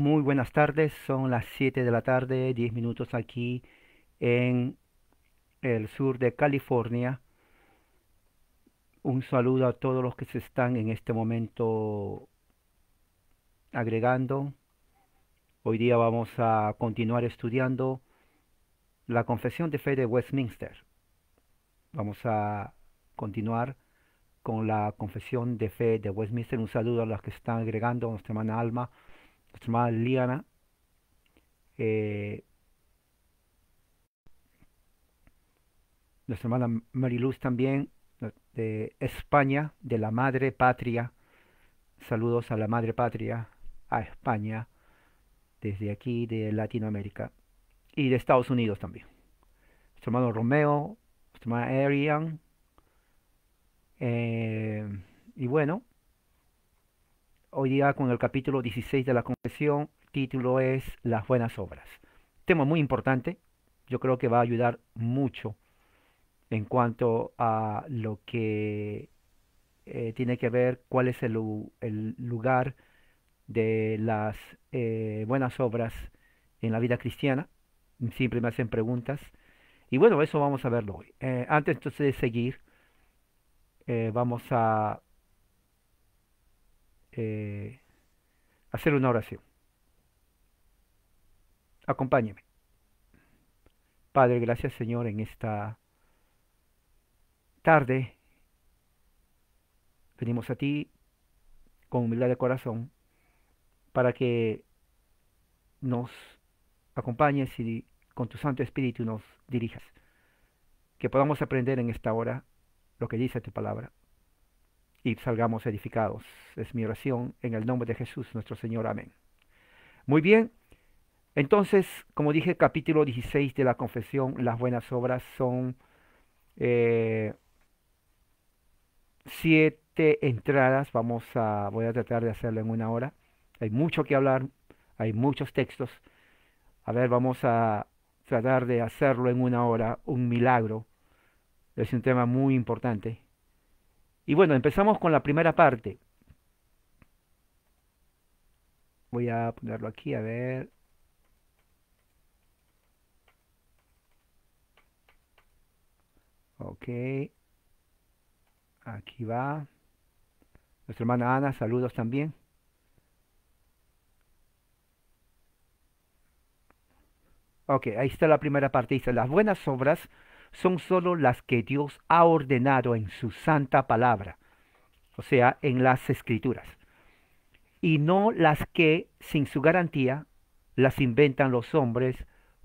Muy buenas tardes, son las 7 de la tarde, 10 minutos aquí en el sur de California. Un saludo a todos los que se están en este momento agregando. Hoy día vamos a continuar estudiando la Confesión de Fe de Westminster. Vamos a continuar con la Confesión de Fe de Westminster. Un saludo a los que están agregando a nuestra hermana Alma. Nuestra hermana Liana, nuestra hermana Mariluz también, de España, de la Madre Patria. Saludos a la Madre Patria, a España, desde aquí de Latinoamérica y de Estados Unidos también. Nuestro hermano Romeo, nuestra hermana Arian. Eh, y bueno, hoy día con el capítulo 16 de la título es Las buenas obras. Tema muy importante, yo creo que va a ayudar mucho en cuanto a lo que eh, tiene que ver cuál es el, lugar de las eh, buenas obras en la vida cristiana. Siempre me hacen preguntas. Y bueno, eso vamos a verlo hoy. Eh, antes entonces de seguir, vamos a hacer una oración. Acompáñeme. Padre, gracias Señor en esta tarde. Venimos a ti con humildad de corazón para que nos acompañes y con tu Santo Espíritu nos dirijas. Que podamos aprender en esta hora lo que dice tu palabra y salgamos edificados. Es mi oración en el nombre de Jesús nuestro Señor. Amén. Muy bien, entonces, como dije, capítulo 16 de la confesión, las buenas obras son eh, siete entradas. Vamos a, voy a tratar de hacerlo en una hora. Hay mucho que hablar, hay muchos textos. A ver, vamos a tratar de hacerlo en una hora, un milagro. Es un tema muy importante. Y bueno, empezamos con la primera parte. Voy a ponerlo aquí, a ver. Ok. Aquí va. Nuestra hermana Ana, saludos también. Ok, ahí está la primera parte. Dice, las buenas obras son solo las que Dios ha ordenado en su santa palabra, o sea, en las escrituras, y no las que, sin su garantía, las inventan los hombres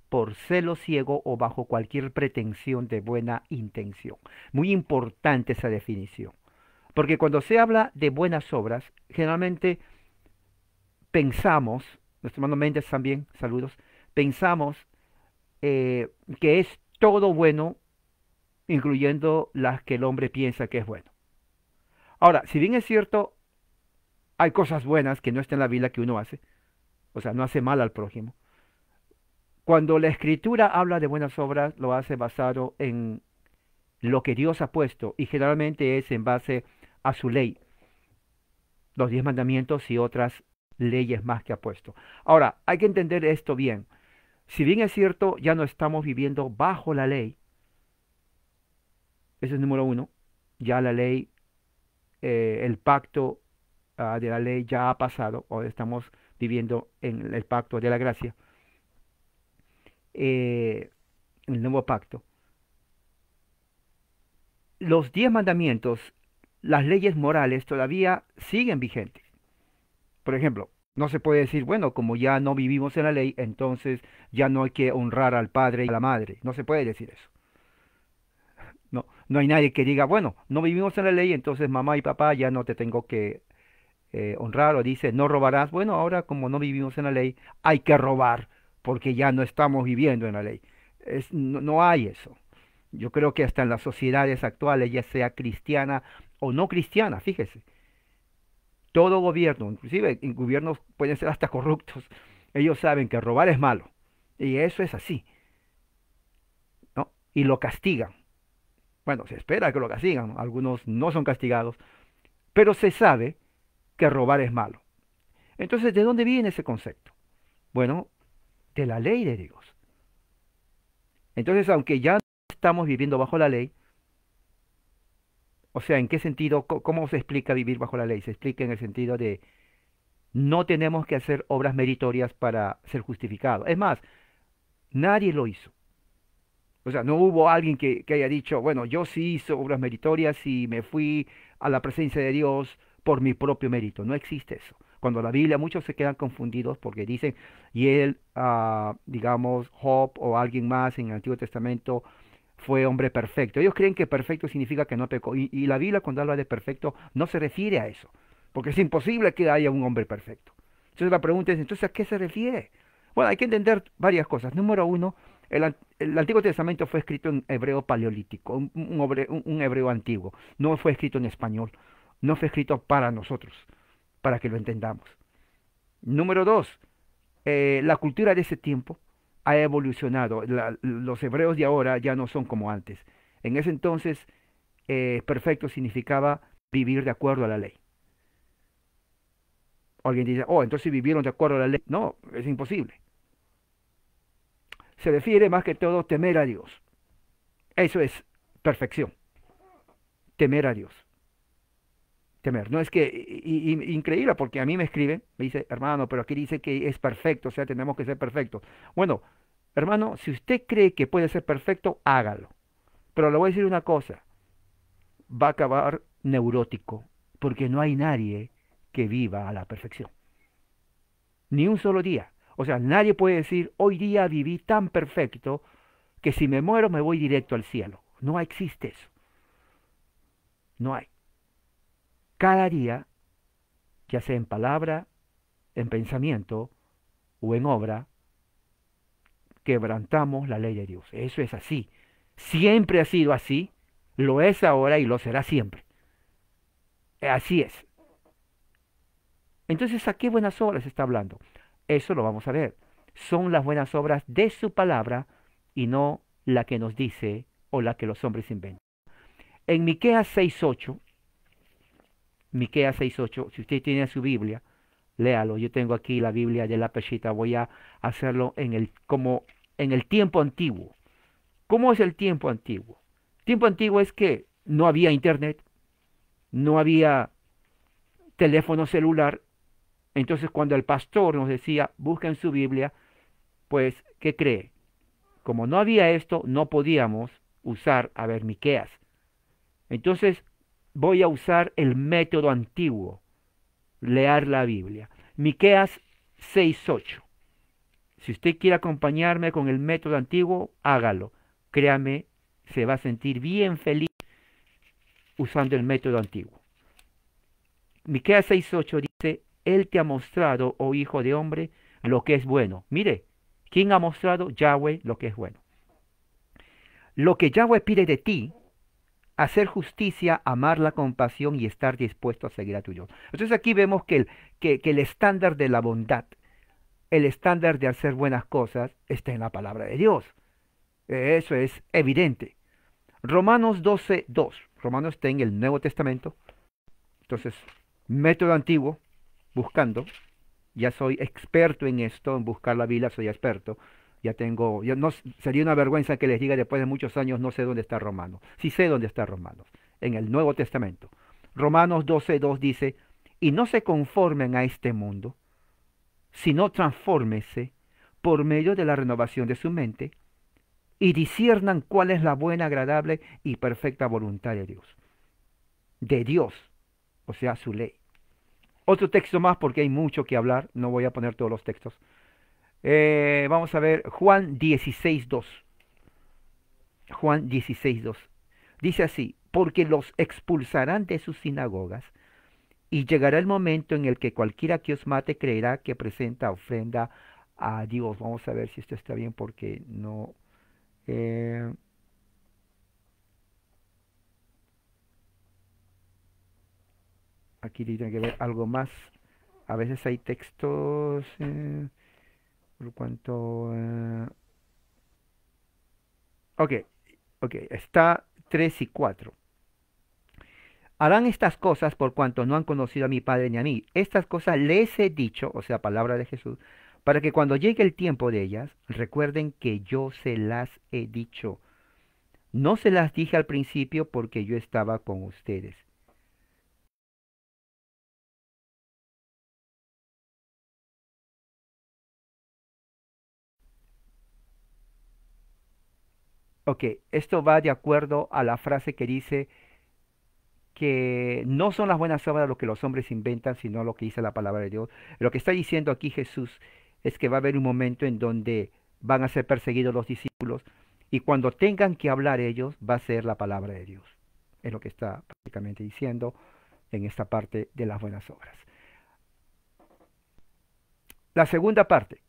por celo ciego o bajo cualquier pretensión de buena intención. Muy importante esa definición, porque cuando se habla de buenas obras, generalmente pensamos, nuestro hermano Méndez también, saludos, pensamos eh, que es todo bueno, incluyendo las que el hombre piensa que es bueno. Ahora, si bien es cierto, hay cosas buenas que no están en la vida que uno hace, o sea, no hace mal al prójimo. Cuando la escritura habla de buenas obras, lo hace basado en lo que Dios ha puesto y generalmente es en base a su ley, los diez mandamientos y otras leyes más que ha puesto. Ahora, hay que entender esto bien. Si bien es cierto, ya no estamos viviendo bajo la ley, ese es el número uno, ya la ley, eh, el pacto ah, de la ley ya ha pasado, o estamos viviendo en el pacto de la gracia, eh, el nuevo pacto. Los diez mandamientos, las leyes morales todavía siguen vigentes. Por ejemplo, no se puede decir, bueno, como ya no vivimos en la ley, entonces ya no hay que honrar al padre y a la madre. No se puede decir eso. No, no hay nadie que diga, bueno, no vivimos en la ley, entonces mamá y papá ya no te tengo que eh, honrar o dice, no robarás. Bueno, ahora como no vivimos en la ley, hay que robar porque ya no estamos viviendo en la ley. no hay eso. Yo creo que hasta en las sociedades actuales, ya sea cristiana o no cristiana, fíjese, todo gobierno, inclusive en gobiernos pueden ser hasta corruptos, ellos saben que robar es malo. Y eso es así. ¿no? Y lo castigan. Bueno, se espera que lo castigan. Algunos no son castigados. Pero se sabe que robar es malo. Entonces, ¿de dónde viene ese concepto? Bueno, de la ley de Dios. Entonces, aunque ya estamos viviendo bajo la ley, o sea, ¿en qué sentido? ¿Cómo se explica vivir bajo la ley? Se explica en el sentido de no tenemos que hacer obras meritorias para ser justificados. Es más, nadie lo hizo. O sea, no hubo alguien que, haya dicho, bueno, yo sí hice obras meritorias y me fui a la presencia de Dios por mi propio mérito. No existe eso. Cuando la Biblia, muchos se quedan confundidos porque dicen, y él, ah, digamos, Job o alguien más en el Antiguo Testamento, fue hombre perfecto. Ellos creen que perfecto significa que no pecó. Y, la Biblia cuando habla de perfecto no se refiere a eso, porque es imposible que haya un hombre perfecto. Entonces la pregunta es, entonces, ¿a qué se refiere? Bueno, hay que entender varias cosas. Número uno, el, Antiguo Testamento fue escrito en hebreo paleolítico, un, hebreo antiguo. No fue escrito en español, no fue escrito para nosotros, para que lo entendamos. Número dos, eh, la cultura de ese tiempo ha evolucionado. los hebreos de ahora ya no son como antes. En ese entonces, eh, perfecto significaba vivir de acuerdo a la ley. Alguien dice, oh, entonces vivieron de acuerdo a la ley. No, es imposible. Se refiere más que todo temer a Dios. Eso es perfección. Temer a Dios temer. No es que increíble, porque a mí me escriben, me dice, hermano, pero aquí dice que es perfecto, o sea, tenemos que ser perfectos. Bueno, hermano, si usted cree que puede ser perfecto, hágalo. Pero le voy a decir una cosa, va a acabar neurótico, porque no hay nadie que viva a la perfección. Ni un solo día. O sea, nadie puede decir, hoy día viví tan perfecto que si me muero me voy directo al cielo. No existe eso. No hay cada día, ya sea en palabra, en pensamiento o en obra, quebrantamos la ley de Dios. Eso es así. Siempre ha sido así, lo es ahora y lo será siempre. Así es. Entonces, ¿a qué buenas obras está hablando? Eso lo vamos a ver. Son las buenas obras de su palabra y no la que nos dice o la que los hombres inventan. En Miqueas 6:8 Miqueas 6.8. Si usted tiene su Biblia, léalo. Yo tengo aquí la Biblia de la pechita. Voy a hacerlo en el, como en el tiempo antiguo. ¿Cómo es el tiempo antiguo? El tiempo antiguo es que no había internet, no había teléfono celular. Entonces cuando el pastor nos decía, busquen su Biblia, pues, ¿qué cree? Como no había esto, no podíamos usar a ver Miqueas. Entonces, voy a usar el método antiguo, leer la Biblia. Miqueas 6:8. Si usted quiere acompañarme con el método antiguo, hágalo. Créame, se va a sentir bien feliz usando el método antiguo. Miqueas 6:8 dice, él te ha mostrado, oh hijo de hombre, lo que es bueno. Mire, ¿quién ha mostrado Yahweh lo que es bueno? Lo que Yahweh pide de ti hacer justicia, amar la compasión y estar dispuesto a seguir a tu Dios. Entonces aquí vemos que el, que, el estándar de la bondad, el estándar de hacer buenas cosas, está en la palabra de Dios. Eso es evidente. Romanos 12, 2. Romanos está en el Nuevo Testamento. Entonces, método antiguo, buscando. Ya soy experto en esto, en buscar la Biblia soy experto ya tengo, no, sería una vergüenza que les diga después de muchos años no sé dónde está Romanos. Sí sé dónde está Romanos, en el Nuevo Testamento. Romanos 12.2 dice, y no se conformen a este mundo, sino transfórmese por medio de la renovación de su mente y disiernan cuál es la buena, agradable y perfecta voluntad de Dios. De Dios, o sea, su ley. Otro texto más porque hay mucho que hablar, no voy a poner todos los textos. Eh, vamos a ver Juan 16.2. Juan 16.2. Dice así, porque los expulsarán de sus sinagogas y llegará el momento en el que cualquiera que os mate creerá que presenta ofrenda a Dios. Vamos a ver si esto está bien porque no... Eh, aquí tiene que ver algo más. A veces hay textos... Eh, por cuanto... Eh, ok, está 3 y 4. Harán estas cosas por cuanto no han conocido a mi Padre ni a mí. Estas cosas les he dicho, o sea, palabra de Jesús, para que cuando llegue el tiempo de ellas, recuerden que yo se las he dicho. No se las dije al principio porque yo estaba con ustedes. Ok, esto va de acuerdo a la frase que dice que no son las buenas obras lo que los hombres inventan, sino lo que dice la palabra de Dios. Lo que está diciendo aquí Jesús es que va a haber un momento en donde van a ser perseguidos los discípulos y cuando tengan que hablar ellos va a ser la palabra de Dios. Es lo que está prácticamente diciendo en esta parte de las buenas obras. La segunda parte,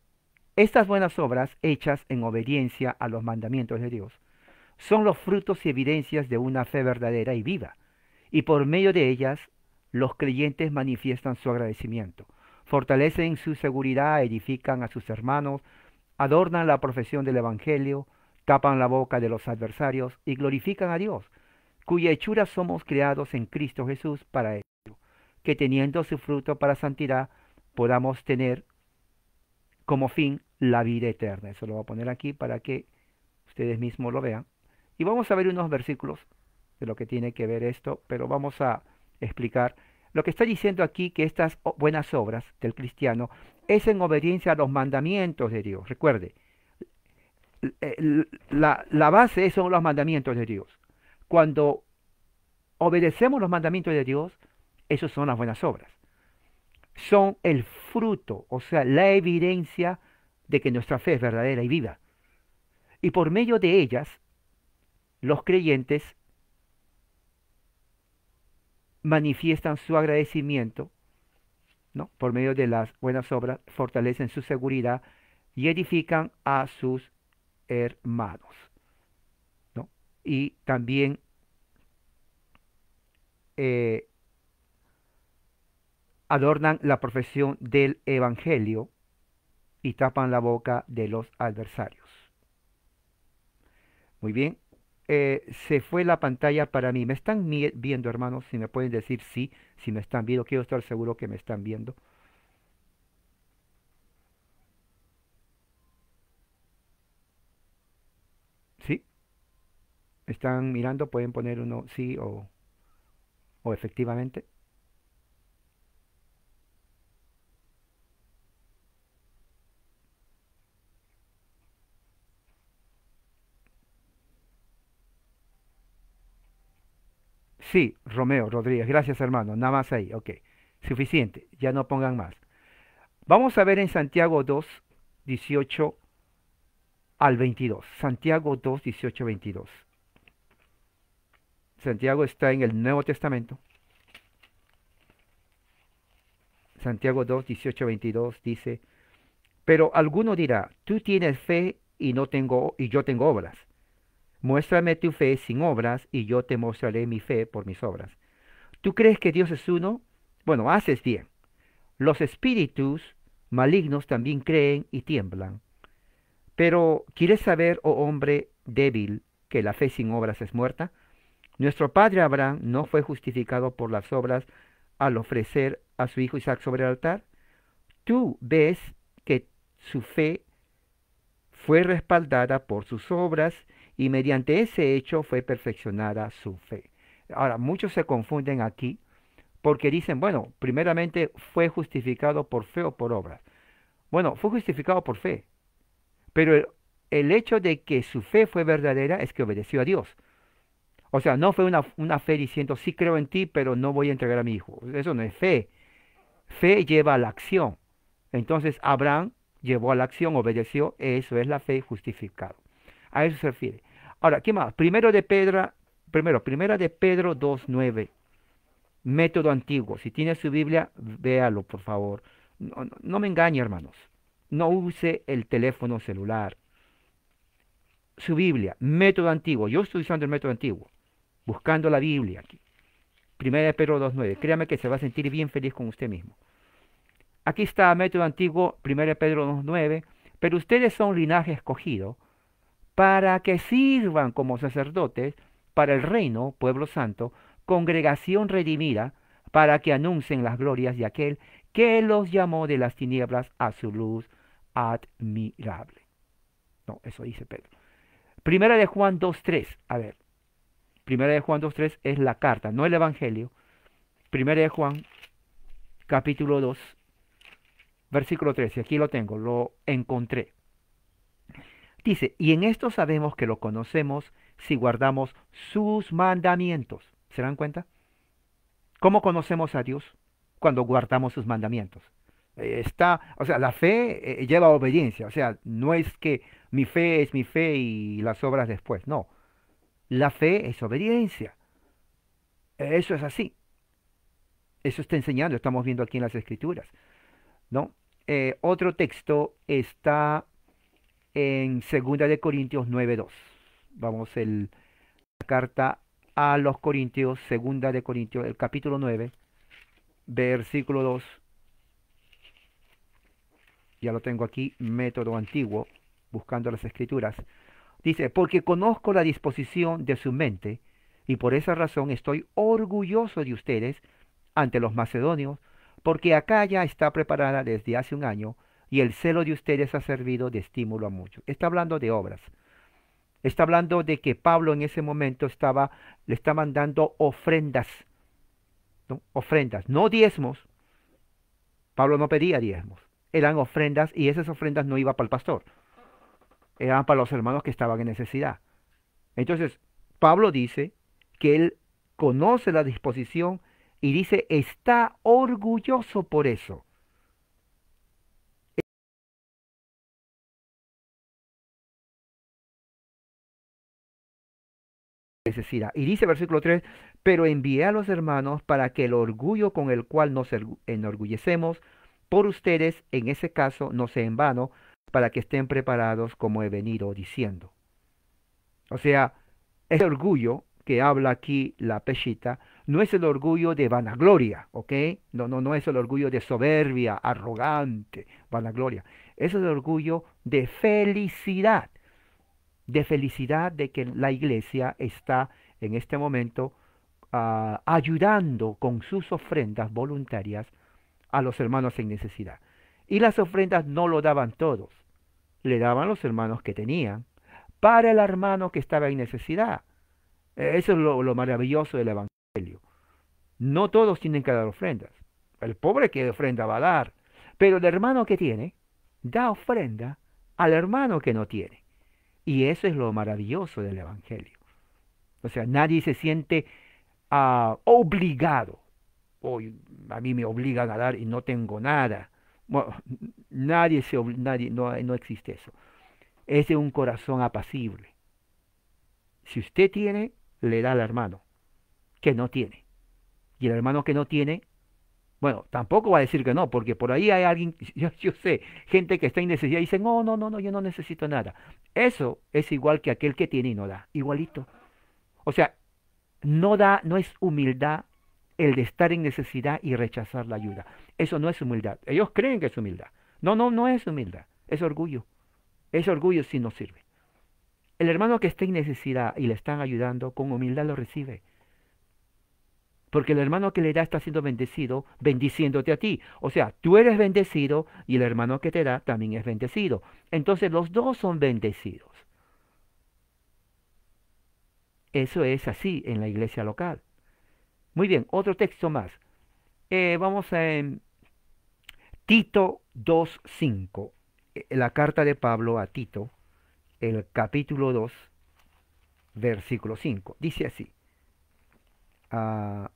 estas buenas obras hechas en obediencia a los mandamientos de Dios son los frutos y evidencias de una fe verdadera y viva, y por medio de ellas los creyentes manifiestan su agradecimiento, fortalecen su seguridad, edifican a sus hermanos, adornan la profesión del Evangelio, tapan la boca de los adversarios y glorifican a Dios, cuya hechura somos creados en Cristo Jesús para ello, que teniendo su fruto para santidad podamos tener como fin la vida eterna. Eso lo voy a poner aquí para que ustedes mismos lo vean. Y vamos a ver unos versículos de lo que tiene que ver esto, pero vamos a explicar lo que está diciendo aquí que estas buenas obras del cristiano es en obediencia a los mandamientos de Dios. Recuerde, eh, la, base son los mandamientos de Dios. Cuando obedecemos los mandamientos de Dios, esas son las buenas obras. Son el fruto, o sea, la evidencia de que nuestra fe es verdadera y viva. Y por medio de ellas los creyentes manifiestan su agradecimiento ¿no? por medio de las buenas obras, fortalecen su seguridad y edifican a sus hermanos. Y también eh, adornan la profesión del Evangelio y tapan la boca de los adversarios. Muy bien, eh, se fue la pantalla para mí. ¿Me están viendo, hermanos? Si me pueden decir sí, si me están viendo. Quiero estar seguro que me están viendo. ¿Sí? ¿Están mirando? Pueden poner uno sí o, o efectivamente. Sí, Romeo Rodríguez, gracias hermano, nada más ahí, ok, suficiente, ya no pongan más. Vamos a ver en Santiago 2, 18 al 22. Santiago 2, 18, 22. Santiago está en el Nuevo Testamento. Santiago 2, 18, 22 dice, pero alguno dirá, tú tienes fe y, no tengo, y yo tengo obras. Muéstrame tu fe sin obras y yo te mostraré mi fe por mis obras. ¿Tú crees que Dios es uno? Bueno, haces bien. Los espíritus malignos también creen y tiemblan. Pero, ¿quieres saber, oh hombre débil, que la fe sin obras es muerta? Nuestro padre Abraham no fue justificado por las obras al ofrecer a su hijo Isaac sobre el altar. Tú ves que su fe fue respaldada por sus obras y mediante ese hecho fue perfeccionada su fe. Ahora, muchos se confunden aquí porque dicen, bueno, primeramente fue justificado por fe o por obras. Bueno, fue justificado por fe, pero el, hecho de que su fe fue verdadera es que obedeció a Dios. O sea, no fue una, una, fe diciendo, sí creo en ti, pero no voy a entregar a mi hijo. Eso no es fe. Fe lleva a la acción. Entonces, Abraham llevó a la acción, obedeció. Eso es la fe justificada. A eso se refiere. Ahora, ¿qué más? Primero de Pedro, primero, primera de Pedro 2.9, método antiguo. Si tiene su Biblia, véalo, por favor. No, me engañe, hermanos. No use el teléfono celular. Su Biblia, método antiguo. Yo estoy usando el método antiguo, buscando la Biblia aquí. Primera de Pedro 2.9. Créame que se va a sentir bien feliz con usted mismo. Aquí está método antiguo, Primera de Pedro 2.9. Pero ustedes son linaje escogido, para que sirvan como sacerdotes para el reino, pueblo santo, congregación redimida, para que anuncien las glorias de aquel que los llamó de las tinieblas a su luz admirable. No, eso dice Pedro. Primera de Juan 2.3, a ver. Primera de Juan 2.3 es la carta, no el Evangelio. Primera de Juan, capítulo 2, versículo 13. Aquí lo tengo, lo encontré. Dice, y en esto sabemos que lo conocemos si guardamos sus mandamientos. ¿Se dan cuenta? ¿Cómo conocemos a Dios? Cuando guardamos sus mandamientos. Eh, está, o sea, la fe eh, eh, lleva obediencia. O sea, no es que mi fe es mi fe y las obras después. No. La fe es obediencia. Eso es así. Eso está enseñando, estamos viendo aquí en las Escrituras. ¿no? otro texto está en 2 Corintios 9.2. Vamos, el, la carta a los Corintios, 2 de Corintios, el capítulo 9, versículo 2. Ya lo tengo aquí, método antiguo, buscando las escrituras. Dice, porque conozco la disposición de su mente y por esa razón estoy orgulloso de ustedes ante los macedonios, porque acá ya está preparada desde hace un año y el celo de ustedes ha servido de estímulo a muchos. Está hablando de obras. Está hablando de que Pablo en ese momento estaba, le está mandando ofrendas. Ofrendas, no diezmos. Pablo no pedía diezmos. Eran ofrendas y esas ofrendas no iban para el pastor. Eran para los hermanos que estaban en necesidad. Entonces, Pablo dice que él conoce la disposición y dice, está orgulloso por eso. necesidad. Y dice versículo 3, pero envié a los hermanos para que el orgullo con el cual nos enorgullecemos por ustedes, en ese caso, no sea en vano, para que estén preparados como he venido diciendo. O sea, ese orgullo que habla aquí la pechita no es el orgullo de vanagloria, ¿ok? No, no, no es el orgullo de soberbia, arrogante, vanagloria. Es el orgullo de felicidad de felicidad de que la iglesia está en este momento ah, ayudando con sus ofrendas voluntarias a los hermanos en necesidad. Y las ofrendas no lo daban todos, le daban los hermanos que tenían para el hermano que estaba en necesidad. Eso es lo, lo maravilloso del Evangelio. No todos tienen que dar ofrendas. El pobre que ofrenda va a dar, pero el hermano que tiene da ofrenda al hermano que no tiene. Y eso es lo maravilloso del Evangelio. O sea, nadie se siente ah, obligado. a mí me obligan a dar y no tengo nada. nadie se nadie, no, no existe eso. Es de un corazón apacible. Si usted tiene, le da al hermano que no tiene. Y el hermano que no tiene, bueno, tampoco va a decir que no, porque por ahí hay alguien, yo, sé, gente que está en necesidad y dicen, no, no, no, no, yo no necesito nada. Eso es igual que aquel que tiene y no da, igualito. O sea, no da, no es humildad el de estar en necesidad y rechazar la ayuda. Eso no es humildad. Ellos creen que es humildad. No, no, no es humildad, es orgullo. Es orgullo si no sirve. El hermano que está en necesidad y le están ayudando, con humildad lo recibe porque el hermano que le da está siendo bendecido, bendiciéndote a ti. O sea, tú eres bendecido y el hermano que te da también es bendecido. Entonces los dos son bendecidos. Eso es así en la iglesia local. Muy bien, otro texto más. Eh, vamos a em, Tito Tito 2.5, eh, la carta de Pablo a Tito, el capítulo 2, versículo 5. Dice así. A... Ah,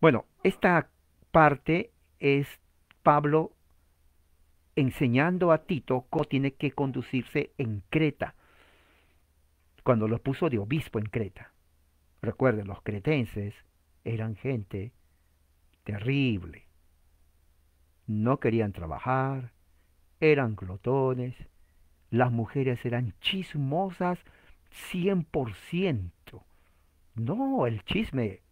bueno, esta parte es Pablo enseñando a Tito cómo tiene que conducirse en Creta, cuando lo puso de obispo en Creta. Recuerden, los cretenses eran gente terrible. No querían trabajar, eran glotones, las mujeres eran chismosas 100%. No, el chisme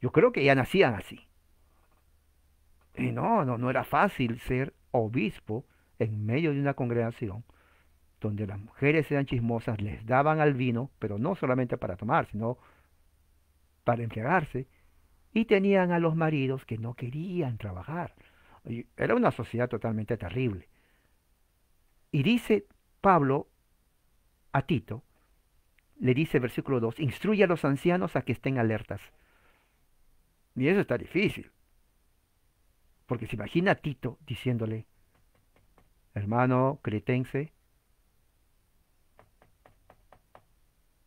yo creo que ya nacían así. Y no, no, no era fácil ser obispo en medio de una congregación donde las mujeres eran chismosas, les daban al vino, pero no solamente para tomar, sino para emplearse, y tenían a los maridos que no querían trabajar. Era una sociedad totalmente terrible. Y dice Pablo a Tito, le dice versículo 2, instruye a los ancianos a que estén alertas y eso está difícil. Porque se imagina a Tito diciéndole, hermano cretense,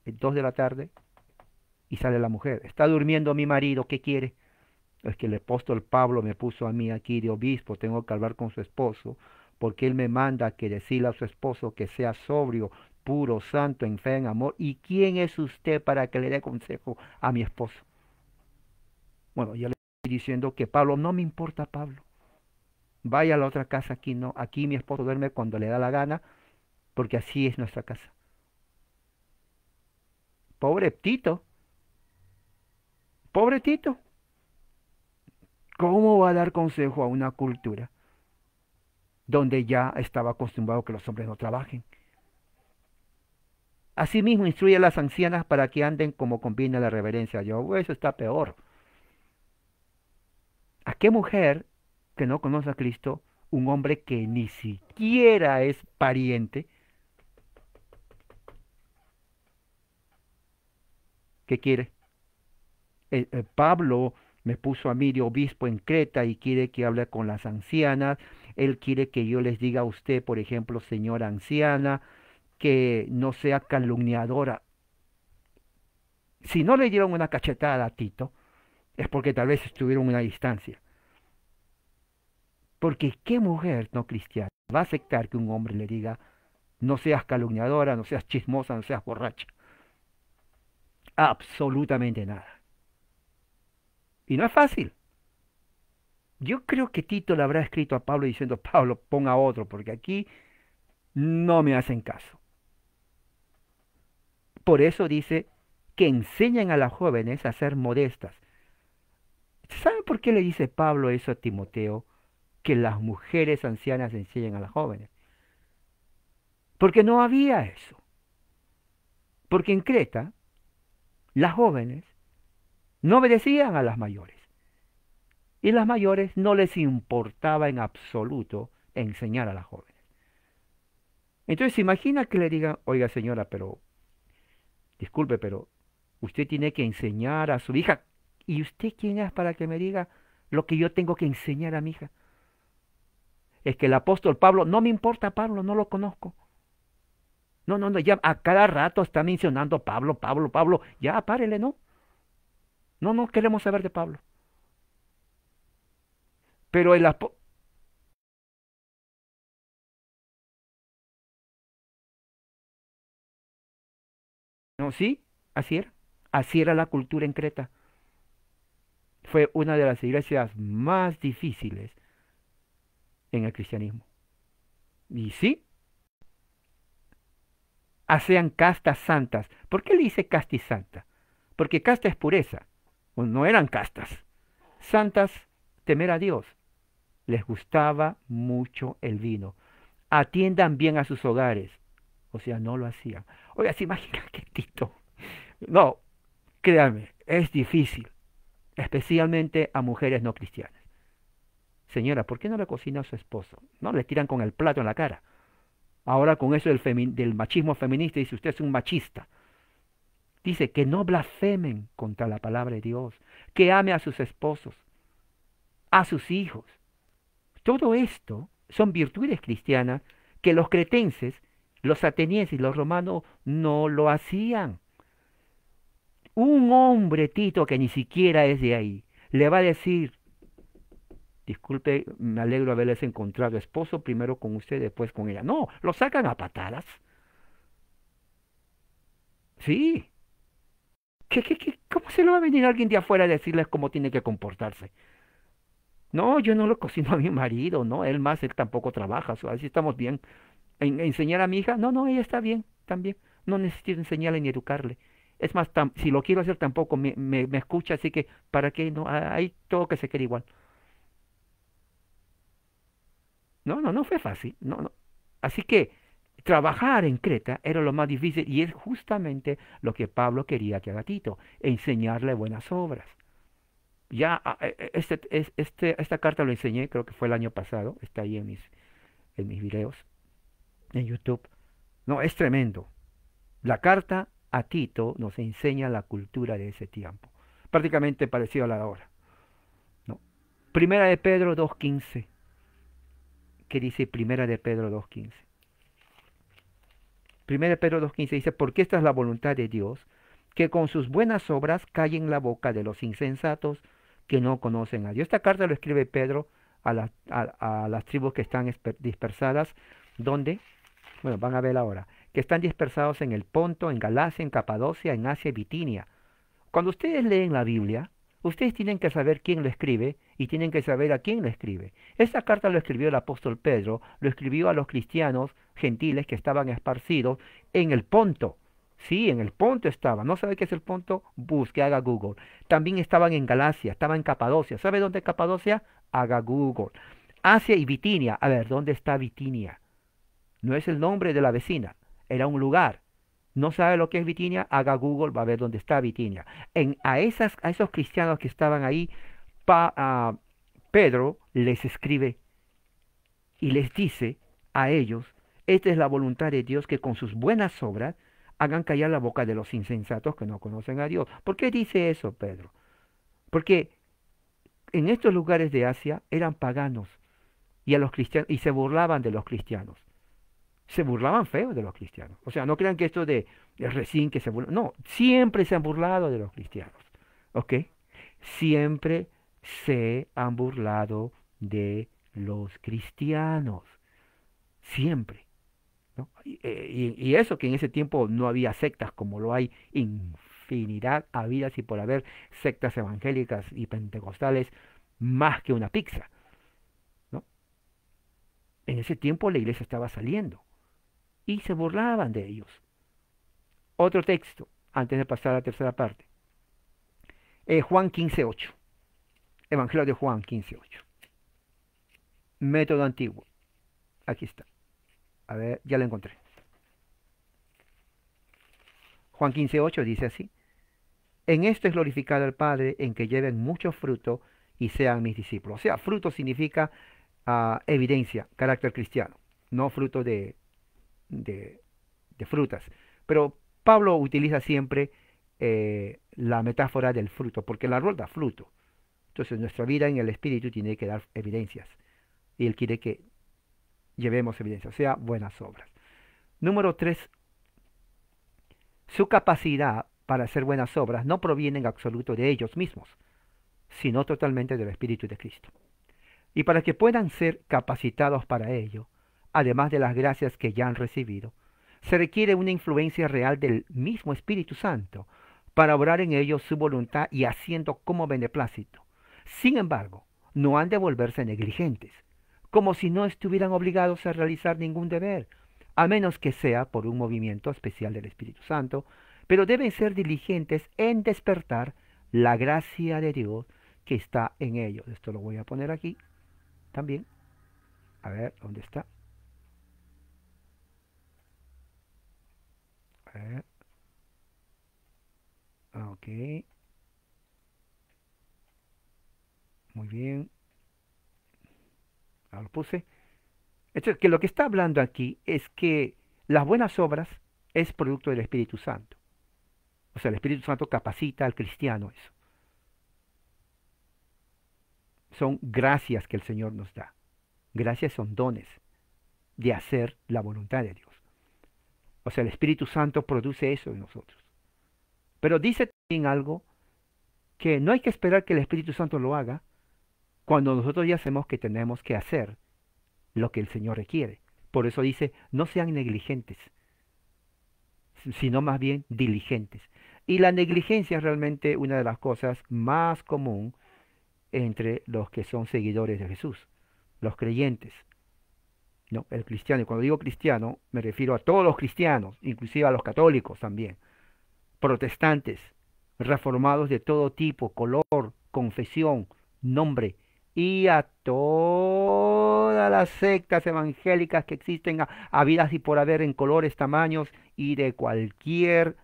es 2 de la tarde y sale la mujer. Está durmiendo mi marido, ¿qué quiere? Es que el apóstol Pablo me puso a mí aquí de obispo, tengo que hablar con su esposo, porque él me manda que decirle a su esposo que sea sobrio, puro, santo, en fe, en amor. ¿Y quién es usted para que le dé consejo a mi esposo? Bueno, ya le estoy diciendo que Pablo, no me importa Pablo. Vaya a la otra casa aquí, no. Aquí mi esposo duerme cuando le da la gana, porque así es nuestra casa. Pobre Tito. Pobre Tito. ¿Cómo va a dar consejo a una cultura donde ya estaba acostumbrado que los hombres no trabajen? Asimismo, instruye a las ancianas para que anden como conviene la reverencia. Yo, eso está peor. ¿A qué mujer que no conoce a Cristo, un hombre que ni siquiera es pariente, ¿qué quiere? Eh, eh, Pablo me puso a mí de obispo en Creta y quiere que hable con las ancianas. Él quiere que yo les diga a usted, por ejemplo, señora anciana, que no sea calumniadora. Si no le dieron una cachetada a Tito, es porque tal vez estuvieron a una distancia. Porque qué mujer no cristiana va a aceptar que un hombre le diga, no seas calumniadora, no seas chismosa, no seas borracha. Absolutamente nada. Y no es fácil. Yo creo que Tito le habrá escrito a Pablo diciendo, Pablo, ponga otro, porque aquí no me hacen caso. Por eso dice que enseñan a las jóvenes a ser modestas, ¿Sabe por qué le dice Pablo eso a Timoteo? Que las mujeres ancianas enseñen a las jóvenes. Porque no había eso. Porque en Creta, las jóvenes no obedecían a las mayores. Y las mayores no les importaba en absoluto enseñar a las jóvenes. Entonces imagina que le digan, oiga señora, pero, disculpe, pero usted tiene que enseñar a su hija ¿Y usted quién es para que me diga lo que yo tengo que enseñar a mi hija? Es que el apóstol Pablo, no me importa Pablo, no lo conozco. No, no, no, ya a cada rato está mencionando Pablo, Pablo, Pablo. Ya, párele, ¿no? No, no queremos saber de Pablo. Pero el apóstol... No, sí, así era. Así era la cultura en Creta fue una de las iglesias más difíciles en el cristianismo. Y sí, hacían castas santas. ¿Por qué le dice casta santa? Porque casta es pureza. no eran castas. Santas, temer a Dios. Les gustaba mucho el vino. Atiendan bien a sus hogares. O sea, no lo hacían. Oiga, ¿se imagínate que No, créanme, es difícil especialmente a mujeres no cristianas. Señora, ¿por qué no le cocina a su esposo? No, le tiran con el plato en la cara. Ahora con eso del, del machismo feminista dice usted es un machista. Dice que no blasfemen contra la palabra de Dios, que ame a sus esposos, a sus hijos. Todo esto son virtudes cristianas que los cretenses, los atenienses y los romanos no lo hacían. Un hombre, Tito, que ni siquiera es de ahí, le va a decir, disculpe, me alegro haberles encontrado esposo, primero con usted, después con ella. No, lo sacan a patadas. Sí. ¿Qué, qué, cómo se le va a venir alguien de afuera a decirles cómo tiene que comportarse? No, yo no lo cocino a mi marido, no, él más, él tampoco trabaja, así estamos bien. ¿Enseñar a mi hija? No, no, ella está bien, también. No necesito enseñarle ni educarle. Es más, si lo quiero hacer tampoco me, escucha, así que para qué no, hay todo que se quede igual. No, no, no fue fácil. No, no. Así que trabajar en Creta era lo más difícil y es justamente lo que Pablo quería que haga Tito, enseñarle buenas obras. Ya e, e, este, este, esta carta lo enseñé, creo que fue el año pasado, está ahí en mis, en mis videos, en YouTube. No, es tremendo. La carta a Tito nos enseña la cultura de ese tiempo, prácticamente parecido a la de ahora. Primera de Pedro 2.15. ¿Qué dice Primera de Pedro 2.15? Primera de Pedro 2.15 dice, porque esta es la voluntad de Dios, que con sus buenas obras callen la boca de los insensatos que no conocen a Dios. Esta carta lo escribe Pedro a, las tribus que están dispersadas, donde, bueno, van a ver ahora, que están dispersados en el Ponto, en Galacia, en Capadocia, en Asia y Bitinia. Cuando ustedes leen la Biblia, ustedes tienen que saber quién lo escribe y tienen que saber a quién lo escribe. Esta carta lo escribió el apóstol Pedro, lo escribió a los cristianos gentiles que estaban esparcidos en el Ponto. Sí, en el Ponto estaba ¿No sabe qué es el Ponto? Busque, haga Google. También estaban en Galacia, estaban en Capadocia. ¿Sabe dónde es Capadocia? Haga Google. Asia y Bitinia. A ver, ¿dónde está Bitinia? No es el nombre de la vecina era un lugar. No sabe lo que es Bitinia, haga Google, va a ver dónde está Bitinia. En, a, esas, a esos cristianos que estaban ahí, pa, ah, Pedro les escribe y les dice a ellos, esta es la voluntad de Dios que con sus buenas obras hagan callar la boca de los insensatos que no conocen a Dios. ¿Por qué dice eso, Pedro? Porque en estos lugares de Asia eran paganos y, a los cristianos, y se burlaban de los cristianos se burlaban feos de los cristianos. O sea, no crean que esto de, de recién que se burlan. No, siempre se han burlado de los cristianos. ¿Ok? Siempre se han burlado de los cristianos. Siempre. ¿no? Eh, y, eso que en ese tiempo no había sectas como lo hay infinidad habidas y por haber sectas evangélicas y pentecostales más que una pizza. ¿no? En ese tiempo la iglesia estaba saliendo y se burlaban de ellos. Otro texto, antes de pasar a la tercera parte. Eh, Juan 15.8. Evangelio de Juan 15.8. Método antiguo. Aquí está. A ver, ya lo encontré. Juan 15.8 dice así. En esto es glorificado el Padre, en que lleven mucho fruto y sean mis discípulos. O sea, fruto significa ah, evidencia, carácter cristiano, no fruto de de, frutas. Pero Pablo utiliza siempre eh, la metáfora del fruto, porque el árbol da fruto. Entonces nuestra vida en el espíritu tiene que dar evidencias. Y él quiere que llevemos evidencias, o sea, buenas obras. Número tres, su capacidad para hacer buenas obras no proviene en absoluto de ellos mismos, sino totalmente del Espíritu de Cristo. Y para que puedan ser capacitados para ello, además de las gracias que ya han recibido, se requiere una influencia real del mismo Espíritu Santo para obrar en ellos su voluntad y haciendo como beneplácito. Sin embargo, no han de volverse negligentes, como si no estuvieran obligados a realizar ningún deber, a menos que sea por un movimiento especial del Espíritu Santo, pero deben ser diligentes en despertar la gracia de Dios que está en ellos. Esto lo voy a poner aquí también. A ver, ¿dónde está? Ah, ah, ok. Muy bien. Ahora lo puse. que lo que está hablando aquí es que las buenas obras es producto del Espíritu Santo. O sea, el Espíritu Santo capacita al cristiano eso. Son gracias que el Señor nos da. Gracias son dones de hacer la voluntad de Dios. O sea, el Espíritu Santo produce eso en nosotros. Pero dice también algo que no hay que esperar que el Espíritu Santo lo haga cuando nosotros ya hacemos que tenemos que hacer lo que el Señor requiere. Por eso dice, no sean negligentes, sino más bien diligentes. Y la negligencia es realmente una de las cosas más común entre los que son seguidores de Jesús, los creyentes. ¿no? El cristiano, y cuando digo cristiano, me refiero a todos los cristianos, inclusive a los católicos también, protestantes, reformados de todo tipo, color, confesión, nombre, y a todas las sectas evangélicas que existen, habidas y por haber en colores, tamaños y de cualquier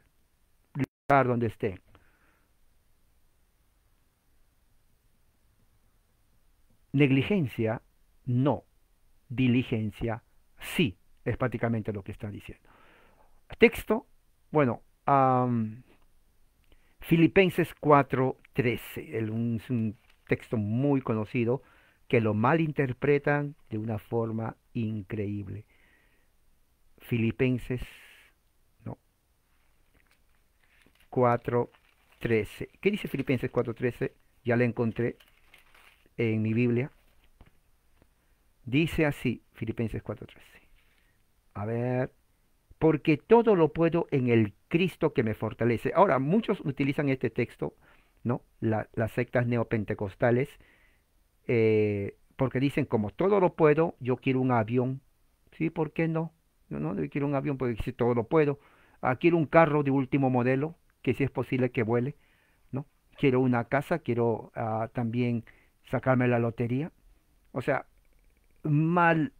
lugar donde estén. Negligencia, no diligencia sí, es prácticamente lo que están diciendo. Texto, bueno, Filipenses 4:13, es un, texto muy conocido que lo malinterpretan de una forma increíble. Filipenses no. 4.13. ¿Qué dice Filipenses 4.13? Ya le encontré en mi Biblia. Dice así, Filipenses 4:13. A ver, porque todo lo puedo en el Cristo que me fortalece. Ahora, muchos utilizan este texto, ¿no? las sectas neopentecostales, eh, porque dicen, como todo lo puedo, yo quiero un avión. ¿Sí? ¿Por qué no? Yo no, quiero un avión porque si todo lo puedo. Ah, quiero un carro de último modelo, que si es posible que vuele, ¿no? Quiero una casa, quiero ah, también sacarme la lotería. O sea, mal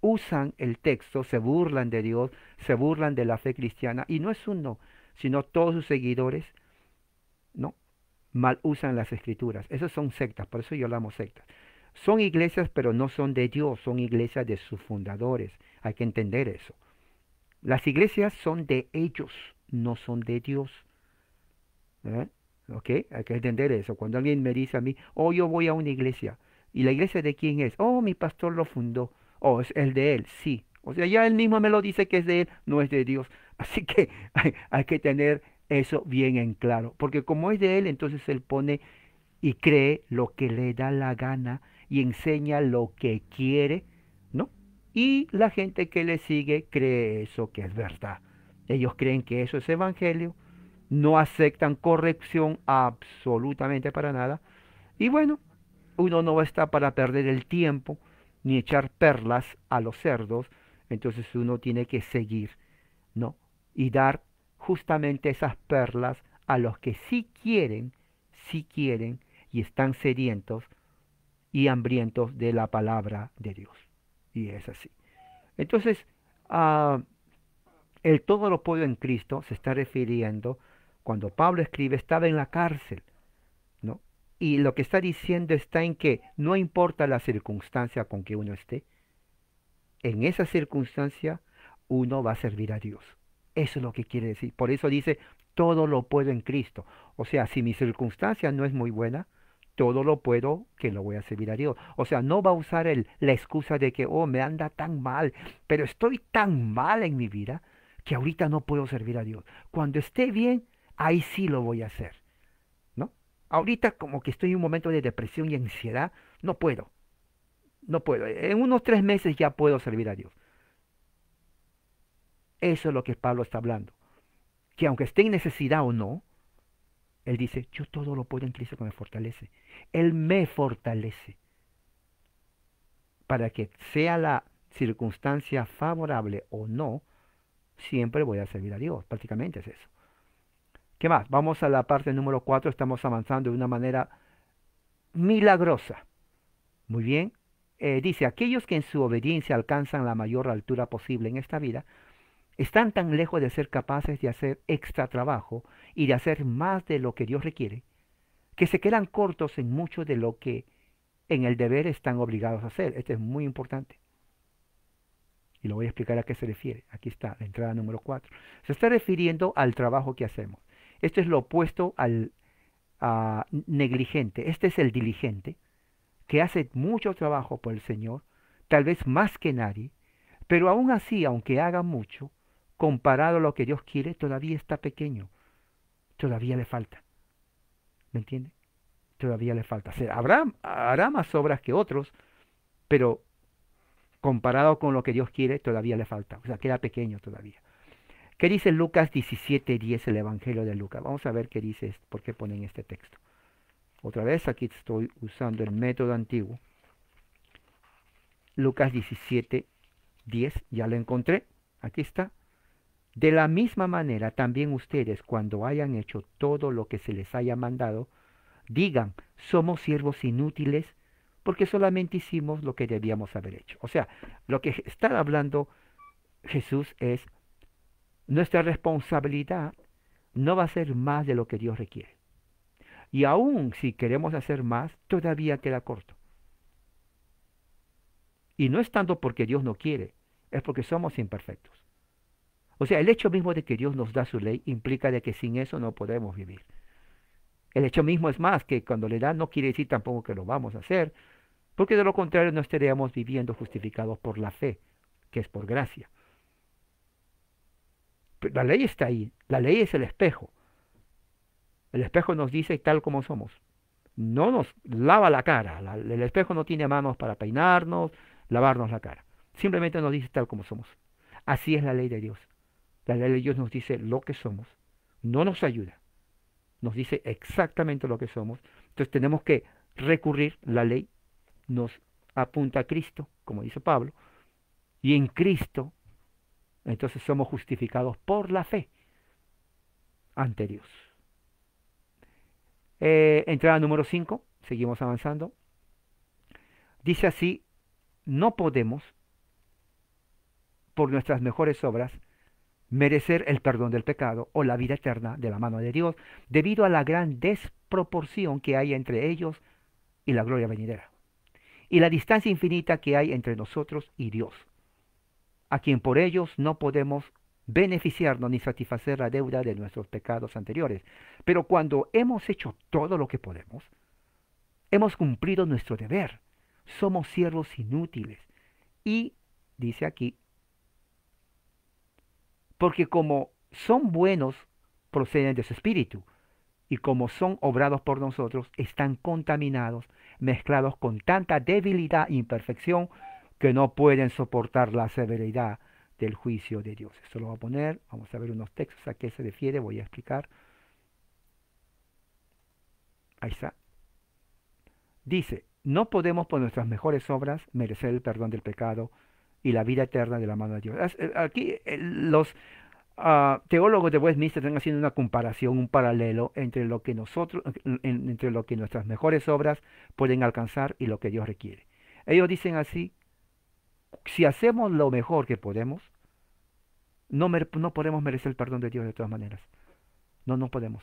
usan el texto, se burlan de Dios, se burlan de la fe cristiana, y no es uno, sino todos sus seguidores, ¿no? Mal usan las escrituras. Esas son sectas, por eso yo llamo sectas. Son iglesias, pero no son de Dios, son iglesias de sus fundadores. Hay que entender eso. Las iglesias son de ellos, no son de Dios. ¿Eh? ¿Ok? Hay que entender eso. Cuando alguien me dice a mí, oh, yo voy a una iglesia, ¿Y la iglesia de quién es? Oh, mi pastor lo fundó. Oh, es el de él, sí. O sea, ya él mismo me lo dice que es de él, no es de Dios. Así que hay, hay que tener eso bien en claro. Porque como es de él, entonces él pone y cree lo que le da la gana y enseña lo que quiere, ¿no? Y la gente que le sigue cree eso que es verdad. Ellos creen que eso es evangelio, no aceptan corrección absolutamente para nada. Y bueno, uno no está para perder el tiempo ni echar perlas a los cerdos, entonces uno tiene que seguir, ¿no? Y dar justamente esas perlas a los que sí quieren, sí quieren y están sedientos y hambrientos de la palabra de Dios. Y es así. Entonces, ah, el todo lo puedo en Cristo se está refiriendo, cuando Pablo escribe, estaba en la cárcel, y lo que está diciendo está en que no importa la circunstancia con que uno esté, en esa circunstancia uno va a servir a Dios. Eso es lo que quiere decir. Por eso dice, todo lo puedo en Cristo. O sea, si mi circunstancia no es muy buena, todo lo puedo que lo voy a servir a Dios. O sea, no va a usar la excusa de que, oh, me anda tan mal, pero estoy tan mal en mi vida que ahorita no puedo servir a Dios. Cuando esté bien, ahí sí lo voy a hacer. Ahorita como que estoy en un momento de depresión y ansiedad, no puedo. No puedo. En unos tres meses ya puedo servir a Dios. Eso es lo que Pablo está hablando. Que aunque esté en necesidad o no, él dice, yo todo lo puedo en Cristo que me fortalece. Él me fortalece. Para que sea la circunstancia favorable o no, siempre voy a servir a Dios. Prácticamente es eso. ¿Qué más? Vamos a la parte número 4, estamos avanzando de una manera milagrosa. Muy bien. Eh, dice, aquellos que en su obediencia alcanzan la mayor altura posible en esta vida, están tan lejos de ser capaces de hacer extra trabajo y de hacer más de lo que Dios requiere, que se quedan cortos en mucho de lo que en el deber están obligados a hacer. Esto es muy importante. Y lo voy a explicar a qué se refiere. Aquí está, la entrada número 4. Se está refiriendo al trabajo que hacemos esto es lo opuesto al a, negligente. Este es el diligente, que hace mucho trabajo por el Señor, tal vez más que nadie, pero aún así, aunque haga mucho, comparado a lo que Dios quiere, todavía está pequeño. Todavía le falta. ¿Me entiende? Todavía le falta. habrá, hará más obras que otros, pero comparado con lo que Dios quiere, todavía le falta. O sea, queda pequeño todavía. ¿Qué dice Lucas 17:10, el Evangelio de Lucas? Vamos a ver qué dice, este, por qué ponen este texto. Otra vez aquí estoy usando el método antiguo. Lucas 17:10, ya lo encontré. Aquí está. De la misma manera, también ustedes, cuando hayan hecho todo lo que se les haya mandado, digan, somos siervos inútiles porque solamente hicimos lo que debíamos haber hecho. O sea, lo que está hablando Jesús es, nuestra responsabilidad no va a ser más de lo que Dios requiere. Y aún si queremos hacer más, todavía queda corto. Y no es tanto porque Dios no quiere, es porque somos imperfectos. O sea, el hecho mismo de que Dios nos da su ley implica de que sin eso no podemos vivir. El hecho mismo es más que cuando le da no quiere decir tampoco que lo vamos a hacer, porque de lo contrario no estaríamos viviendo justificados por la fe, que es por gracia la ley está ahí, la ley es el espejo. El espejo nos dice tal como somos. No nos lava la cara, el espejo no tiene manos para peinarnos, lavarnos la cara. Simplemente nos dice tal como somos. Así es la ley de Dios. La ley de Dios nos dice lo que somos. No nos ayuda. Nos dice exactamente lo que somos. Entonces tenemos que recurrir. La ley nos apunta a Cristo, como dice Pablo. Y en Cristo entonces somos justificados por la fe ante Dios. Eh, entrada número 5, seguimos avanzando. Dice así, no podemos, por nuestras mejores obras, merecer el perdón del pecado o la vida eterna de la mano de Dios, debido a la gran desproporción que hay entre ellos y la gloria venidera, y la distancia infinita que hay entre nosotros y Dios a quien por ellos no podemos beneficiarnos ni satisfacer la deuda de nuestros pecados anteriores. Pero cuando hemos hecho todo lo que podemos, hemos cumplido nuestro deber, somos siervos inútiles. Y dice aquí, porque como son buenos, proceden de su espíritu, y como son obrados por nosotros, están contaminados, mezclados con tanta debilidad e imperfección, que no pueden soportar la severidad del juicio de Dios. Esto lo voy a poner, vamos a ver unos textos a qué se refiere, voy a explicar. Ahí está. Dice, no podemos por nuestras mejores obras merecer el perdón del pecado y la vida eterna de la mano de Dios. Eh, aquí eh, los ah, teólogos de Westminster están haciendo una comparación, un paralelo entre lo que nosotros, entre lo que nuestras mejores obras pueden alcanzar y lo que Dios requiere. Ellos dicen así si hacemos lo mejor que podemos, no, no podemos merecer el perdón de Dios de todas maneras. No, no podemos.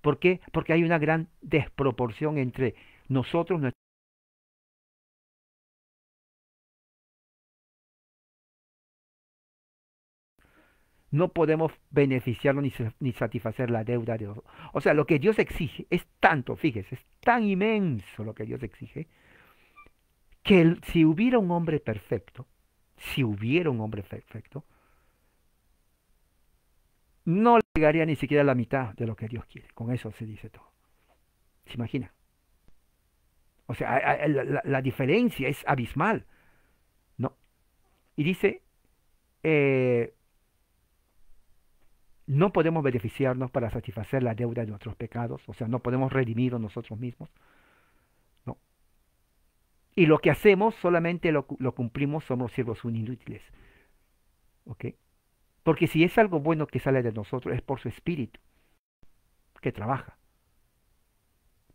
¿Por qué? Porque hay una gran desproporción entre nosotros, no podemos beneficiarlo ni, satisfacer la deuda de Dios. O sea, lo que Dios exige es tanto, fíjese, es tan inmenso lo que Dios exige, que si hubiera un hombre perfecto, si hubiera un hombre perfecto, no le llegaría ni siquiera la mitad de lo que Dios quiere. Con eso se dice todo. ¿Se imagina? O sea, la, diferencia es abismal. ¿No? Y dice, eh, no podemos beneficiarnos para satisfacer la deuda de nuestros pecados, o sea, no podemos redimirnos nosotros mismos. Y lo que hacemos solamente lo, cumplimos, somos siervos inútiles. ¿Ok? Porque si es algo bueno que sale de nosotros, es por su espíritu que trabaja.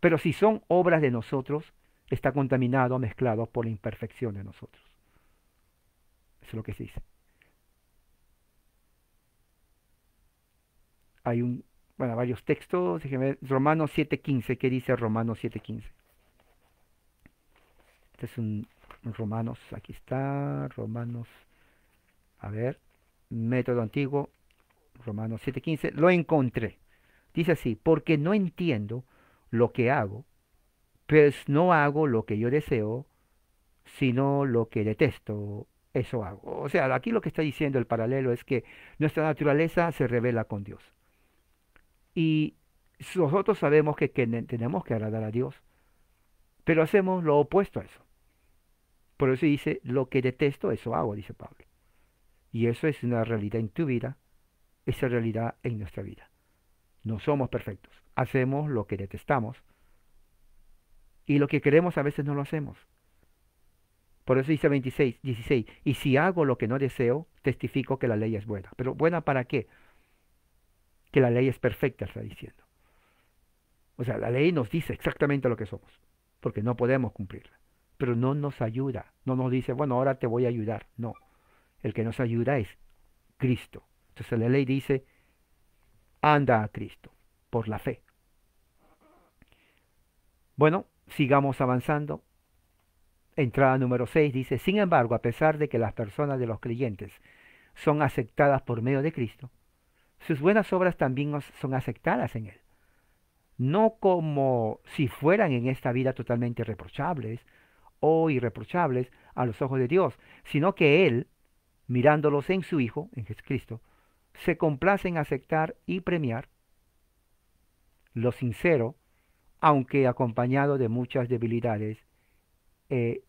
Pero si son obras de nosotros, está contaminado, mezclado por la imperfección de nosotros. Eso es lo que se dice. Hay un, bueno, varios textos, Romanos 7.15, ¿qué dice Romanos 7.15? Este es un Romanos, aquí está, Romanos, a ver, método antiguo, Romanos 7.15, lo encontré. Dice así, porque no entiendo lo que hago, pues no hago lo que yo deseo, sino lo que detesto, eso hago. O sea, aquí lo que está diciendo el paralelo es que nuestra naturaleza se revela con Dios. Y nosotros sabemos que, que tenemos que agradar a Dios, pero hacemos lo opuesto a eso. Por eso dice, lo que detesto, eso hago, dice Pablo. Y eso es una realidad en tu vida, esa realidad en nuestra vida. No somos perfectos. Hacemos lo que detestamos y lo que queremos a veces no lo hacemos. Por eso dice 26, 16, y si hago lo que no deseo, testifico que la ley es buena. Pero buena para qué? Que la ley es perfecta, está diciendo. O sea, la ley nos dice exactamente lo que somos, porque no podemos cumplirla pero no nos ayuda, no nos dice, bueno, ahora te voy a ayudar, no. El que nos ayuda es Cristo. Entonces la ley dice, anda a Cristo por la fe. Bueno, sigamos avanzando. Entrada número 6 dice, sin embargo, a pesar de que las personas de los creyentes son aceptadas por medio de Cristo, sus buenas obras también son aceptadas en Él. No como si fueran en esta vida totalmente reprochables, o irreprochables a los ojos de Dios, sino que Él, mirándolos en su Hijo, en Jesucristo, se complace en aceptar y premiar lo sincero, aunque acompañado de muchas debilidades e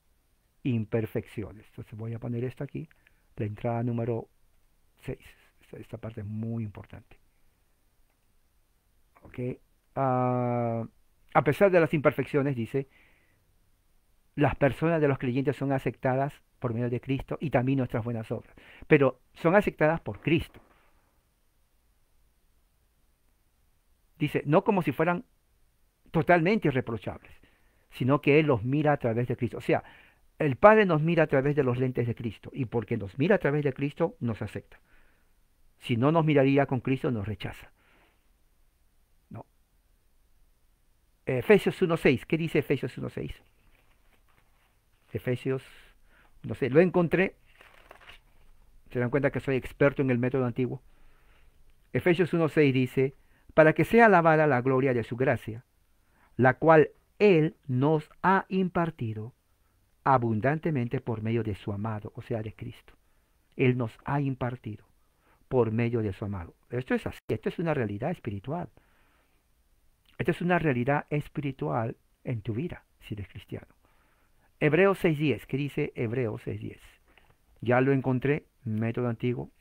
imperfecciones. Entonces voy a poner esto aquí, la entrada número 6. Esta, parte es muy importante. Ah, a pesar de las imperfecciones, dice, las personas de los creyentes son aceptadas por medio de Cristo y también nuestras buenas obras, pero son aceptadas por Cristo. Dice, no como si fueran totalmente irreprochables, sino que Él los mira a través de Cristo. O sea, el Padre nos mira a través de los lentes de Cristo y porque nos mira a través de Cristo, nos acepta. Si no nos miraría con Cristo, nos rechaza. Efesios 1.6, ¿qué dice Efesios 1.6? Efesios, no sé, lo encontré. Se dan cuenta que soy experto en el método antiguo. Efesios 1.6 dice, para que sea alabada la gloria de su gracia, la cual Él nos ha impartido abundantemente por medio de su amado, o sea, de Cristo. Él nos ha impartido por medio de su amado. Esto es así, esto es una realidad espiritual. Esto es una realidad espiritual en tu vida, si eres cristiano. Hebreos 6.10, ¿qué dice Hebreos 6.10? Ya lo encontré, método antiguo.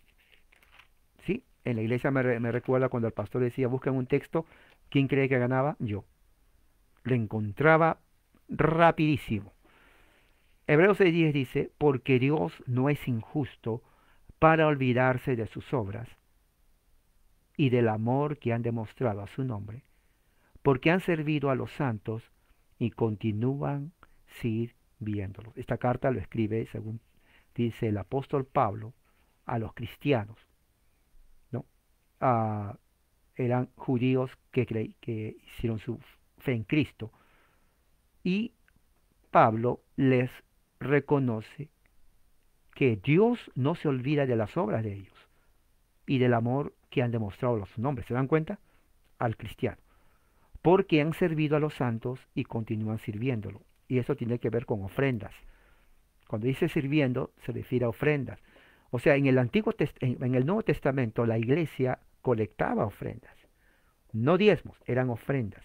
Sí, en la iglesia me, recuerda cuando el pastor decía, busquen un texto, ¿quién cree que ganaba? Yo. Lo encontraba rapidísimo. Hebreos 6.10 dice, porque Dios no es injusto para olvidarse de sus obras y del amor que han demostrado a su nombre, porque han servido a los santos y continúan sin. Esta carta lo escribe, según dice el apóstol Pablo, a los cristianos. ¿no? eran judíos que, cre que hicieron su fe en Cristo. Y Pablo les reconoce que Dios no se olvida de las obras de ellos y del amor que han demostrado los nombres. ¿Se dan cuenta? Al cristiano. Porque han servido a los santos y continúan sirviéndolo y eso tiene que ver con ofrendas. Cuando dice sirviendo, se refiere a ofrendas. O sea, en el, Antiguo en el Nuevo Testamento la iglesia colectaba ofrendas, no diezmos, eran ofrendas.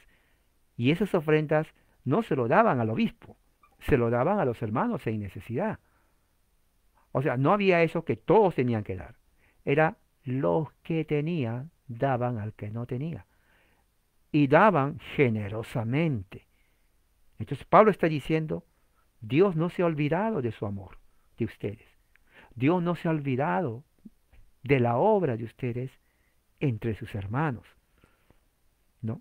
Y esas ofrendas no se lo daban al obispo, se lo daban a los hermanos en necesidad. O sea, no había eso que todos tenían que dar. Era los que tenían daban al que no tenía. Y daban generosamente. Entonces Pablo está diciendo, Dios no se ha olvidado de su amor de ustedes. Dios no se ha olvidado de la obra de ustedes entre sus hermanos. ¿No?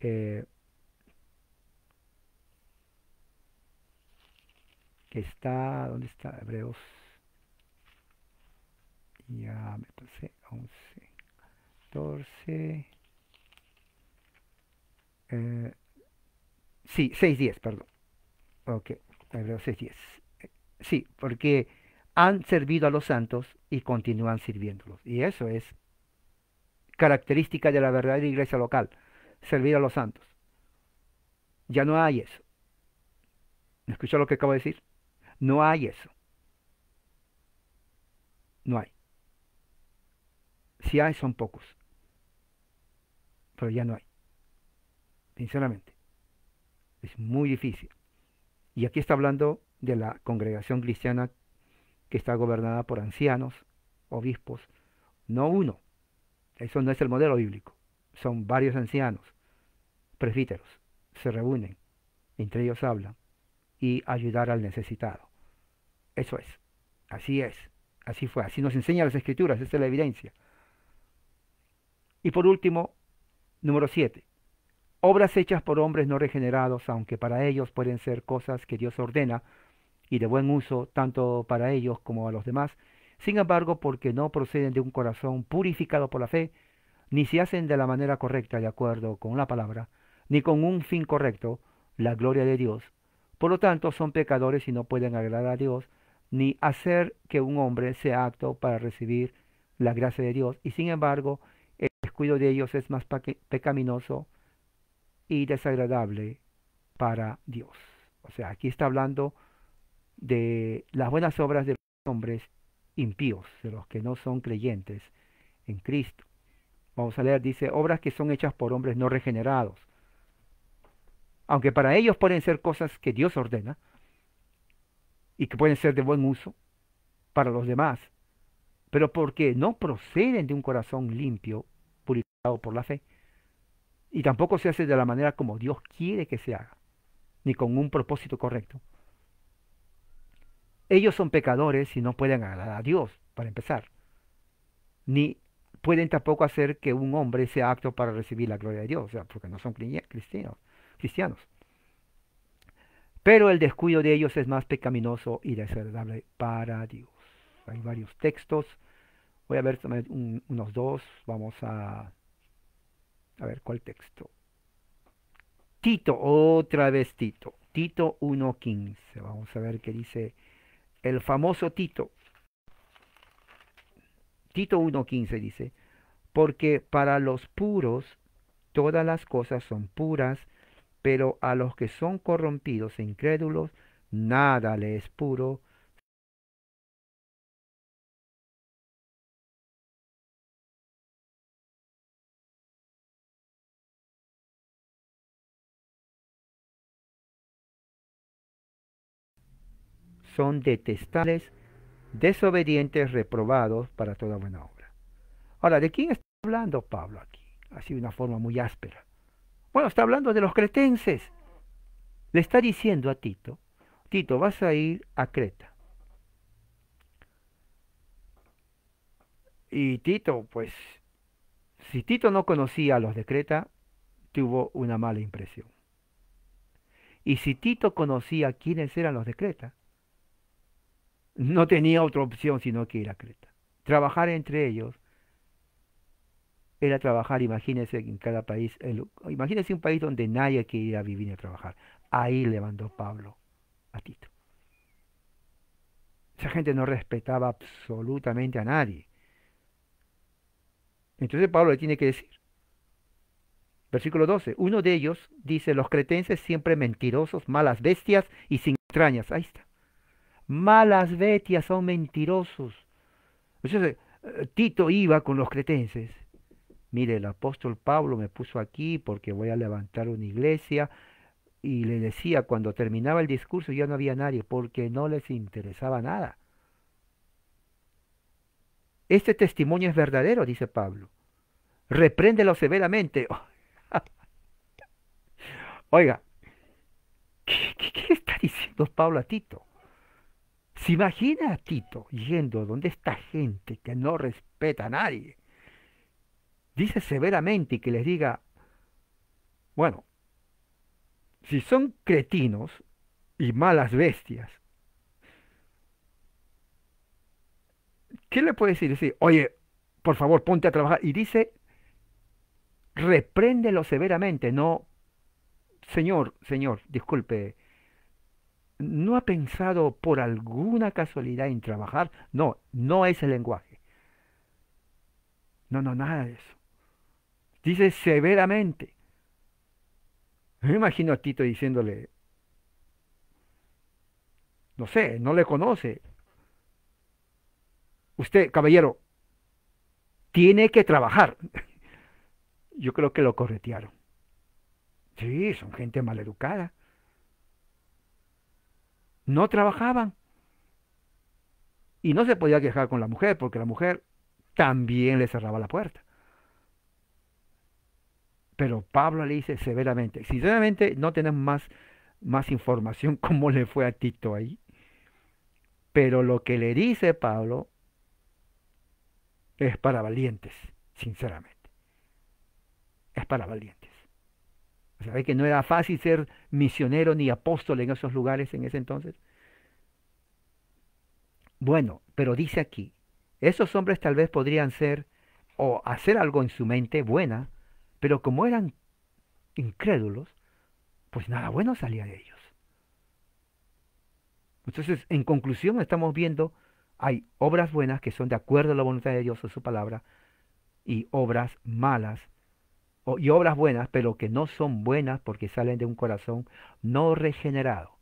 Eh, está, ¿dónde está? Hebreos. Ya me pasé, 11, 14. Eh, sí, sí, 6.10, perdón. Ok, Hebreos 6.10. Sí, porque han servido a los santos y continúan sirviéndolos. Y eso es característica de la verdadera iglesia local, servir a los santos. Ya no hay eso. ¿Me ¿Escuchó lo que acabo de decir? No hay eso. No hay. Si hay, son pocos. Pero ya no hay sinceramente. Es muy difícil. Y aquí está hablando de la congregación cristiana que está gobernada por ancianos, obispos, no uno. Eso no es el modelo bíblico. Son varios ancianos, presbíteros, se reúnen, entre ellos hablan y ayudar al necesitado. Eso es, así es, así fue, así nos enseñan las escrituras, esa es la evidencia. Y por último, número siete obras hechas por hombres no regenerados, aunque para ellos pueden ser cosas que Dios ordena y de buen uso tanto para ellos como a los demás, sin embargo, porque no proceden de un corazón purificado por la fe, ni se hacen de la manera correcta de acuerdo con la palabra, ni con un fin correcto, la gloria de Dios. Por lo tanto, son pecadores y no pueden agradar a Dios, ni hacer que un hombre sea apto para recibir la gracia de Dios. Y sin embargo, el descuido de ellos es más pecaminoso y desagradable para Dios. O sea, aquí está hablando de las buenas obras de los hombres impíos, de los que no son creyentes en Cristo. Vamos a leer, dice, obras que son hechas por hombres no regenerados. Aunque para ellos pueden ser cosas que Dios ordena y que pueden ser de buen uso para los demás, pero porque no proceden de un corazón limpio, purificado por la fe y tampoco se hace de la manera como Dios quiere que se haga, ni con un propósito correcto. Ellos son pecadores y no pueden agradar a Dios, para empezar, ni pueden tampoco hacer que un hombre sea apto para recibir la gloria de Dios, o sea, porque no son cristianos. cristianos. Pero el descuido de ellos es más pecaminoso y desagradable para Dios. Hay varios textos. Voy a ver unos dos. Vamos a a ver, ¿cuál texto? Tito, otra vez Tito. Tito 1.15. Vamos a ver qué dice el famoso Tito. Tito 1.15 dice, porque para los puros todas las cosas son puras, pero a los que son corrompidos e incrédulos, nada le es puro, son detestables, desobedientes, reprobados para toda buena obra. Ahora, ¿de quién está hablando Pablo aquí? Así de una forma muy áspera. Bueno, está hablando de los cretenses. Le está diciendo a Tito, Tito, vas a ir a Creta. Y Tito, pues, si Tito no conocía a los de Creta, tuvo una mala impresión. Y si Tito conocía quiénes eran los de Creta, no tenía otra opción sino que ir a Creta. Trabajar entre ellos era trabajar, imagínense en cada país, imagínense un país donde nadie quiere ir a vivir ni a trabajar. Ahí le mandó Pablo a Tito. Esa gente no respetaba absolutamente a nadie. Entonces Pablo le tiene que decir. Versículo 12. Uno de ellos dice, los cretenses siempre mentirosos, malas bestias y sin extrañas. Ahí está malas bestias, son mentirosos. Entonces, pues eh, Tito iba con los cretenses. Mire, el apóstol Pablo me puso aquí porque voy a levantar una iglesia. Y le decía, cuando terminaba el discurso ya no había nadie porque no les interesaba nada. Este testimonio es verdadero, dice Pablo. Repréndelo severamente. Oiga, qué está diciendo Pablo a Tito? imagina a Tito yendo donde esta gente que no respeta a nadie? Dice severamente y que les diga, bueno, si son cretinos y malas bestias, ¿qué le puede decir? Decir, oye, por favor, ponte a trabajar. Y dice, repréndelo severamente, no, señor, señor, disculpe, no ha pensado por alguna casualidad en trabajar. No, no es el lenguaje. No, no, nada de eso. Dice severamente. Me imagino a Tito diciéndole, no sé, no le conoce. Usted, caballero, tiene que trabajar. Yo creo que lo corretearon. Sí, son gente maleducada no trabajaban. Y no se podía quejar con la mujer, porque la mujer también le cerraba la puerta. Pero Pablo le dice severamente, sinceramente no tenemos más, más información cómo le fue a Tito ahí. Pero lo que le dice Pablo es para valientes, sinceramente. Es para valientes. ¿Sabe que no era fácil ser misionero ni apóstol en esos lugares en ese entonces. Bueno, pero dice aquí, esos hombres tal vez podrían ser o hacer algo en su mente buena, pero como eran incrédulos, pues nada bueno salía de ellos. Entonces, en conclusión, estamos viendo, hay obras buenas que son de acuerdo a la voluntad de Dios o su palabra, y obras malas y obras buenas, pero que no son buenas porque salen de un corazón no regenerado.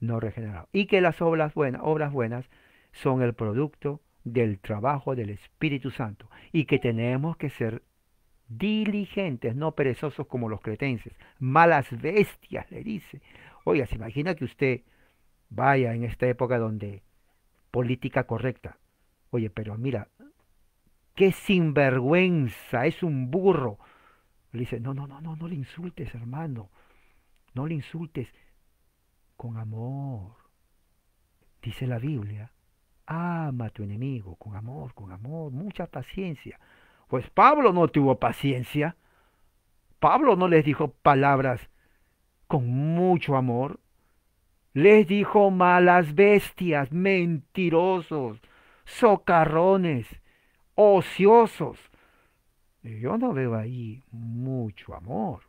No regenerado. Y que las obras buenas, obras buenas son el producto del trabajo del Espíritu Santo. Y que tenemos que ser diligentes, no perezosos como los cretenses. Malas bestias, le dice. Oiga, se imagina que usted vaya en esta época donde política correcta. Oye, pero mira, qué sinvergüenza, es un burro le dice, no, no, no, no, no le insultes, hermano. No le insultes con amor. Dice la Biblia, ama a tu enemigo con amor, con amor, mucha paciencia. Pues Pablo no tuvo paciencia. Pablo no les dijo palabras con mucho amor. Les dijo malas bestias, mentirosos, socarrones, ociosos. Eh, yo no veo ahí mucho amor.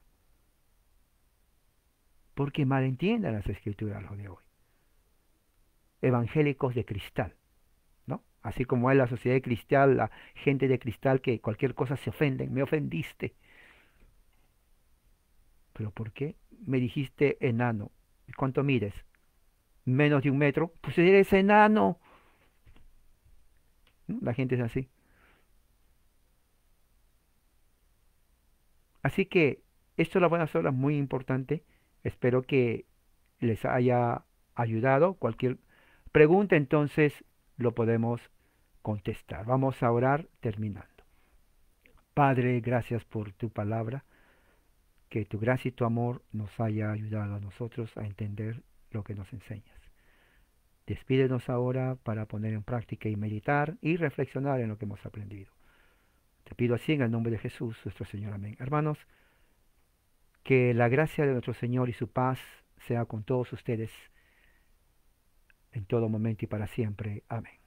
Porque malentiendan las escrituras los de hoy. Evangélicos de cristal. ¿no? Así como es la sociedad de cristal, la gente de cristal que cualquier cosa se ofenden. Me ofendiste. ¿Pero por qué? Me dijiste enano. cuánto mides? Menos de un metro. Pues eres enano. La gente es así. Así que esto es la buena sola muy importante. Espero que les haya ayudado. Cualquier pregunta entonces lo podemos contestar. Vamos a orar terminando. Padre, gracias por tu palabra. Que tu gracia y tu amor nos haya ayudado a nosotros a entender lo que nos enseñas. Despídenos ahora para poner en práctica y meditar y reflexionar en lo que hemos aprendido pido así en el nombre de Jesús, nuestro Señor. Amén. Hermanos, que la gracia de nuestro Señor y su paz sea con todos ustedes en todo momento y para siempre. Amén.